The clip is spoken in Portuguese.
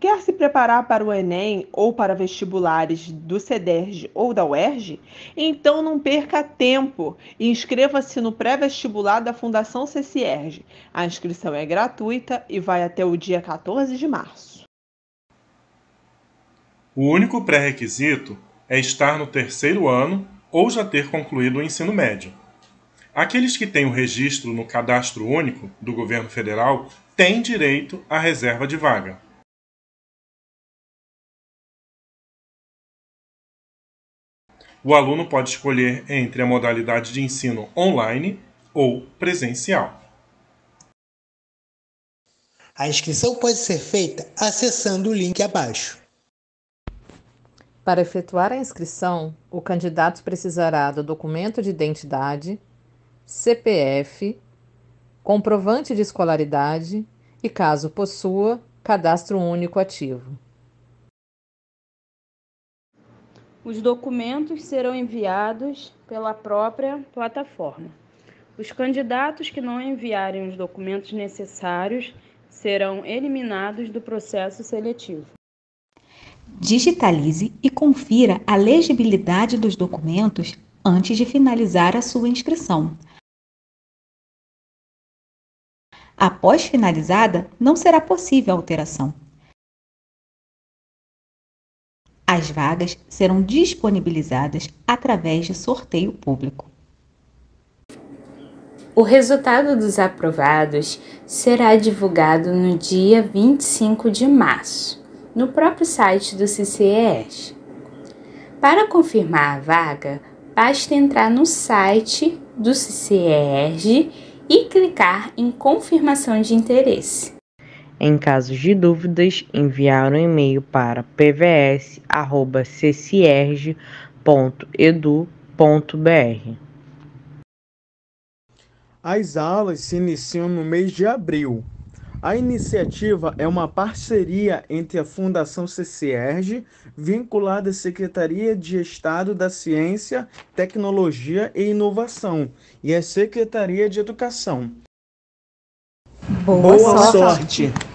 Quer se preparar para o Enem ou para vestibulares do CEDERJ ou da UERJ? Então não perca tempo e inscreva-se no pré-vestibular da Fundação CCERJ. A inscrição é gratuita e vai até o dia 14 de março. O único pré-requisito é estar no terceiro ano ou já ter concluído o ensino médio. Aqueles que têm o registro no Cadastro Único do Governo Federal têm direito à reserva de vaga. O aluno pode escolher entre a modalidade de ensino online ou presencial. A inscrição pode ser feita acessando o link abaixo. Para efetuar a inscrição, o candidato precisará do documento de identidade, CPF, comprovante de escolaridade e, caso possua, cadastro único ativo. Os documentos serão enviados pela própria plataforma. Os candidatos que não enviarem os documentos necessários serão eliminados do processo seletivo. Digitalize e confira a legibilidade dos documentos antes de finalizar a sua inscrição. Após finalizada, não será possível alteração. As vagas serão disponibilizadas através de sorteio público. O resultado dos aprovados será divulgado no dia 25 de março, no próprio site do CCES. Para confirmar a vaga, basta entrar no site do CCERG e clicar em Confirmação de Interesse. Em caso de dúvidas, enviar um e-mail para pvs.ccierge.edu.br. As aulas se iniciam no mês de abril. A iniciativa é uma parceria entre a Fundação CCERG, vinculada à Secretaria de Estado da Ciência, Tecnologia e Inovação e a Secretaria de Educação. Boa, Boa sorte. sorte.